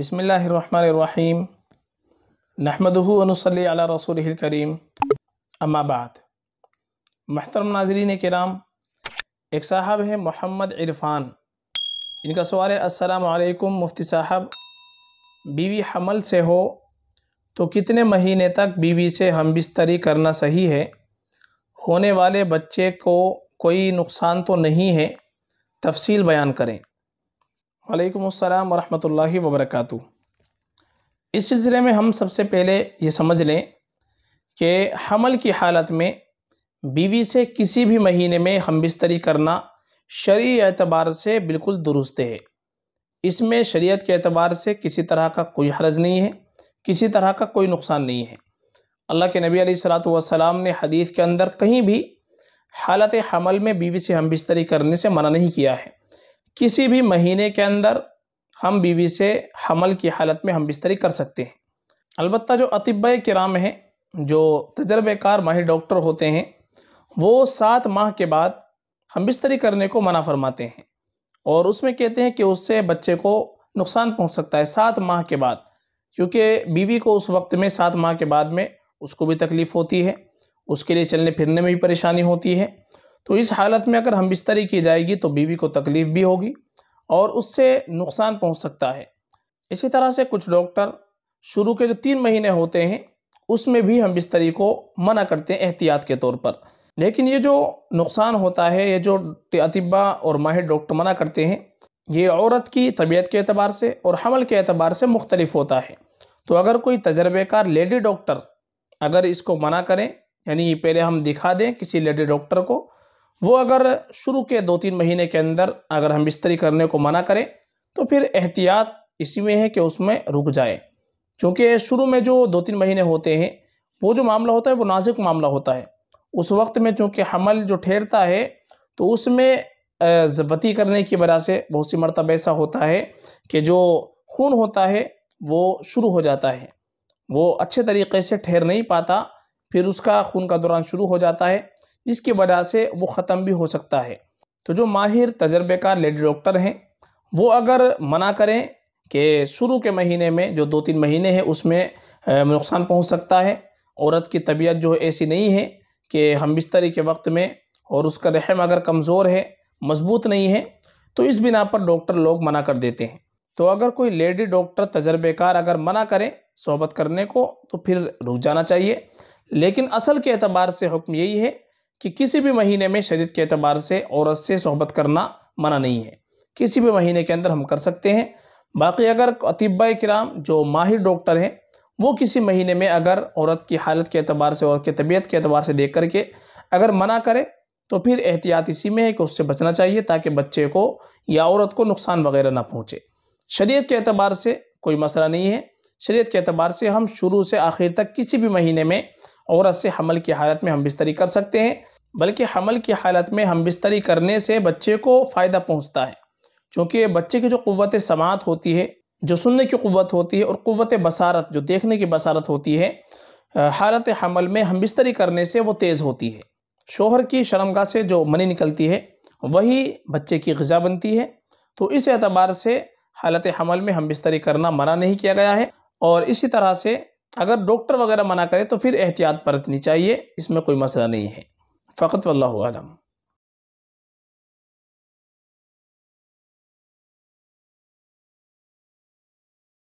बसमीम नहमदूनसली अला रसूल करीम अम्माबाद महतरम नाजरीन कराम एक साहब हैं मोहम्मद इरफान इनका सवाल है असलकम मुफ्ती साहब बीवी हमल से हो तो कितने महीने तक बीवी से हम बिस्तरी करना सही है होने वाले बच्चे को कोई नुकसान तो नहीं है तफसील बयान करें वालेकुम अस्सलाम वरहमतुल्लाहि वबरकू इस सिलसिले में हम सबसे पहले ये समझ लें कि हमल की हालत में बीवी से किसी भी महीने में हम बिस्तरी करना शरी एतबार से बिल्कुल दुरुस्त है इसमें शरीयत के एतबार से किसी तरह का कोई हर्ज नहीं है किसी तरह का कोई नुकसान नहीं है अल्लाह के नबी सलाम ने हदीस के अंदर कहीं भी हालत हमल में बीवी से हम बिस्तरी करने से मना नहीं किया है किसी भी महीने के अंदर हम बीवी से हमल की हालत में हम बिस्तरी कर सकते हैं अलबत् जो अतिब कराम हैं जो तजर्बेकार माहिर डॉक्टर होते हैं वो सात माह के बाद हम बिस्तरी करने को मना फरमाते हैं और उसमें कहते हैं कि उससे बच्चे को नुकसान पहुंच सकता है सात माह के बाद क्योंकि बीवी को उस वक्त में सात माह के बाद में उसको भी तकलीफ़ होती है उसके लिए चलने फिरने में भी परेशानी होती है तो इस हालत में अगर हम बिस्तरी की जाएगी तो बीवी को तकलीफ़ भी होगी और उससे नुकसान पहुंच सकता है इसी तरह से कुछ डॉक्टर शुरू के जो तीन महीने होते हैं उसमें भी हम बिस्तरी को मना करते हैं एहतियात के तौर पर लेकिन ये जो नुकसान होता है ये जो अतिबा और माहिर डॉक्टर मना करते हैं ये औरत की तबीयत के अतबार से और हमल के अतबार से मुख्तलिफ होता है तो अगर कोई तजर्बेकार लेडी डॉक्टर अगर इसको मना करें यानी पहले हम दिखा दें किसी लेडी डॉक्टर को वो अगर शुरू के दो तीन महीने के अंदर अगर हम बिस्तरी करने को मना करें तो फिर एहतियात इसी में है कि उसमें रुक जाए क्योंकि शुरू में जो दो तीन महीने होते हैं वो जो मामला होता है वो नाजुक मामला होता है उस वक्त में चूँकि हमल जो ठहरता है तो उसमें वती करने की वजह से बहुत सी मरतब ऐसा होता है कि जो खून होता है वो शुरू हो जाता है वो अच्छे तरीके से ठहर नहीं पाता फिर उसका खून का दौरान शुरू हो जाता है जिसकी वजह से वो ख़त्म भी हो सकता है तो जो माहिर तजर्बेकार लेडी डॉक्टर हैं वो अगर मना करें कि शुरू के महीने में जो दो तीन महीने हैं उसमें नुकसान पहुंच सकता है औरत की तबीयत जो है ऐसी नहीं है कि हम बिस्तरी के वक्त में और उसका रहम अगर कमज़ोर है मजबूत नहीं है तो इस बिना पर डॉक्टर लोग मना कर देते हैं तो अगर कोई लेडी डॉक्टर तजर्बेकार अगर मना करें सोबत करने को तो फिर रुक जाना चाहिए लेकिन असल के अतबार से हुक्म यही है कि किसी भी महीने में शरीर के अतबार से औरत से सोहबत करना मना नहीं है किसी भी महीने के अंदर हम कर सकते हैं बाकी अगर अतिबा कराम जो माहिर डॉक्टर हैं वो किसी महीने में अगर औरत की हालत के अतबार से औरत की तबीयत के अतबार से देख करके अगर मना करे तो फिर एहतियात इसी में है कि उससे बचना चाहिए ताकि बच्चे को या औरत को नुकसान वगैरह ना पहुँचे शरीत के अतबार से कोई मसला नहीं है शरीत के अतबार से हम शुरू से आखिर तक किसी भी महीने में औरत से हमल की हालत में हम बिस्तरी कर सकते हैं बल्कि हमल की हालत में हम बिस्तरी करने से बच्चे को फ़ायदा पहुंचता है क्योंकि बच्चे की जो क़वत समात होती है जो सुनने की क़वत होती है और क़वत बसारत जो देखने की बसारत होती है हालत हमल में हम बिस्तरी करने से वो तेज़ होती है शोहर की शर्मगा से जो मनी निकलती है वही बच्चे की गज़ा बनती है तो इस एतबार से हालत हमल में हम बिस्तरी करना मना नहीं किया गया है और इसी तरह से अगर डॉक्टर वगैरह मना करे तो फिर एहतियात बरतनी चाहिए इसमें कोई मसला नहीं है فقط والله أعلم